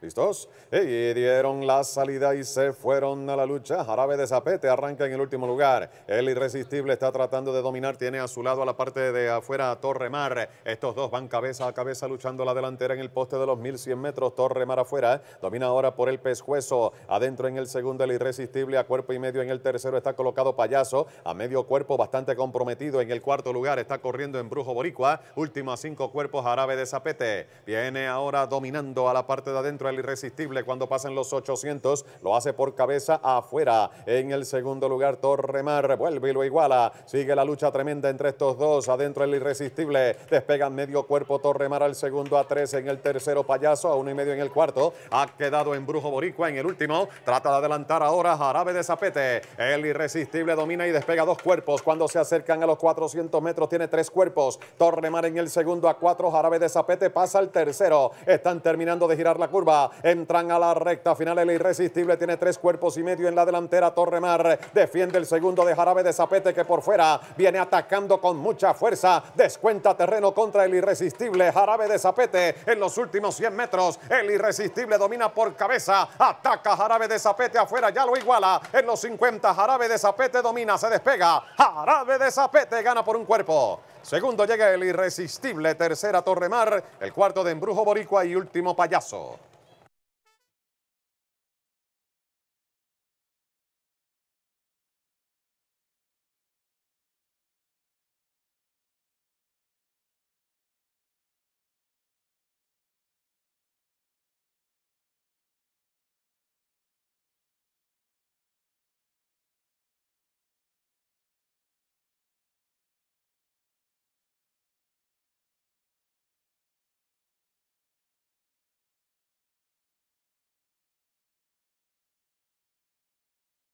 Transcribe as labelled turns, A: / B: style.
A: ¿Listos? Y dieron la salida y se fueron a la lucha. Jarabe de Zapete arranca en el último lugar. El irresistible está tratando de dominar. Tiene a su lado a la parte de afuera a Mar Estos dos van cabeza a cabeza luchando la delantera en el poste de los 1100 metros. Mar afuera. Domina ahora por el pescuezo. Adentro en el segundo el irresistible. A cuerpo y medio en el tercero está colocado Payaso. A medio cuerpo bastante comprometido. En el cuarto lugar está corriendo en Brujo Boricua. Última cinco cuerpos Jarabe de Zapete. Viene ahora dominando a la parte de adentro el irresistible cuando pasan los 800. Lo hace por cabeza afuera. En el segundo lugar, Torremar vuelve y lo iguala. Sigue la lucha tremenda entre estos dos. Adentro el irresistible. despega medio cuerpo Torremar al segundo a tres. En el tercero, Payaso a uno y medio en el cuarto. Ha quedado en Brujo Boricua en el último. Trata de adelantar ahora Jarabe de Zapete. El irresistible domina y despega dos cuerpos. Cuando se acercan a los 400 metros, tiene tres cuerpos. Torremar en el segundo a cuatro. Jarabe de Zapete pasa al tercero. Están terminando de girar la curva. Entran a la recta final. El irresistible tiene tres cuerpos y medio en la delantera. Torremar defiende el segundo de Jarabe de Zapete que por fuera viene atacando con mucha fuerza. Descuenta terreno contra el irresistible Jarabe de Zapete. En los últimos 100 metros, el irresistible domina por cabeza. Ataca Jarabe de Zapete afuera. Ya lo iguala. En los 50, Jarabe de Zapete domina. Se despega. Jarabe de Zapete gana por un cuerpo. Segundo llega el irresistible, tercera Torremar, el cuarto de Embrujo Boricua y último Payaso.